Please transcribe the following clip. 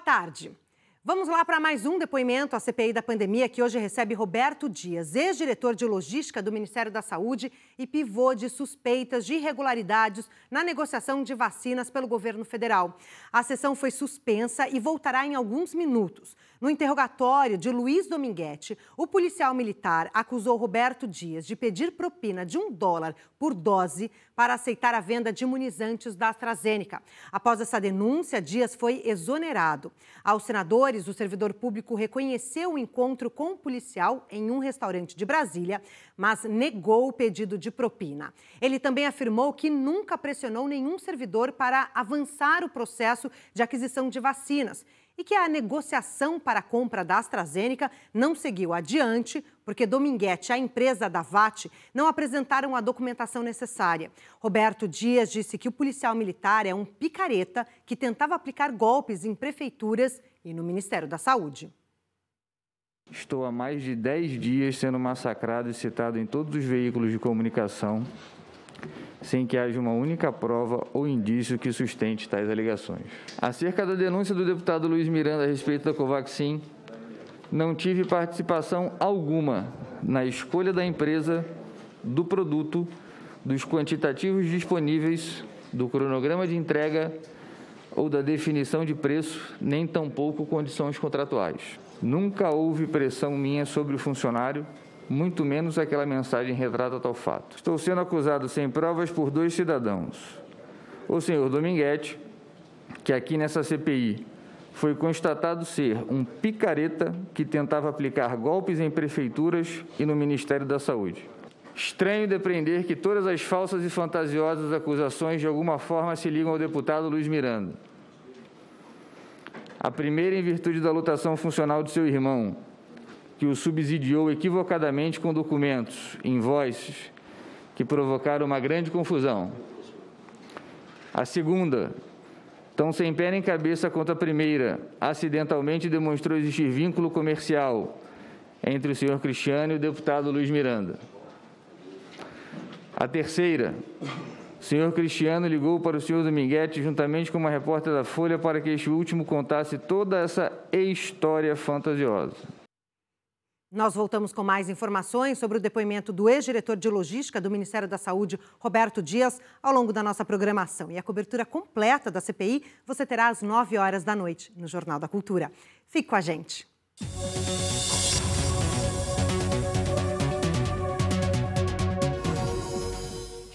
tarde. Vamos lá para mais um depoimento à CPI da pandemia, que hoje recebe Roberto Dias, ex-diretor de logística do Ministério da Saúde e pivô de suspeitas de irregularidades na negociação de vacinas pelo governo federal. A sessão foi suspensa e voltará em alguns minutos. No interrogatório de Luiz Dominguete, o policial militar acusou Roberto Dias de pedir propina de um dólar por dose para aceitar a venda de imunizantes da AstraZeneca. Após essa denúncia, Dias foi exonerado. Aos senadores, o servidor público reconheceu o encontro com o policial em um restaurante de Brasília, mas negou o pedido de propina. Ele também afirmou que nunca pressionou nenhum servidor para avançar o processo de aquisição de vacinas e que a negociação para a compra da AstraZeneca não seguiu adiante porque Dominguete e a empresa da VAT não apresentaram a documentação necessária. Roberto Dias disse que o policial militar é um picareta que tentava aplicar golpes em prefeituras e no Ministério da Saúde. Estou há mais de 10 dias sendo massacrado e citado em todos os veículos de comunicação sem que haja uma única prova ou indício que sustente tais alegações. Acerca da denúncia do deputado Luiz Miranda a respeito da Covaxin, não tive participação alguma na escolha da empresa, do produto, dos quantitativos disponíveis, do cronograma de entrega ou da definição de preço, nem tampouco condições contratuais. Nunca houve pressão minha sobre o funcionário muito menos aquela mensagem retrata tal fato. Estou sendo acusado sem provas por dois cidadãos. O senhor Dominguete, que aqui nessa CPI foi constatado ser um picareta que tentava aplicar golpes em prefeituras e no Ministério da Saúde. Estranho depreender que todas as falsas e fantasiosas acusações de alguma forma se ligam ao deputado Luiz Miranda. A primeira em virtude da lotação funcional de seu irmão, que o subsidiou equivocadamente com documentos, invoices, que provocaram uma grande confusão. A segunda, tão sem pé nem cabeça quanto a primeira, acidentalmente demonstrou existir vínculo comercial entre o senhor Cristiano e o deputado Luiz Miranda. A terceira, o senhor Cristiano ligou para o senhor Dominguete juntamente com uma repórter da Folha para que este último contasse toda essa história fantasiosa. Nós voltamos com mais informações sobre o depoimento do ex-diretor de logística do Ministério da Saúde, Roberto Dias, ao longo da nossa programação. E a cobertura completa da CPI você terá às 9 horas da noite no Jornal da Cultura. Fique com a gente.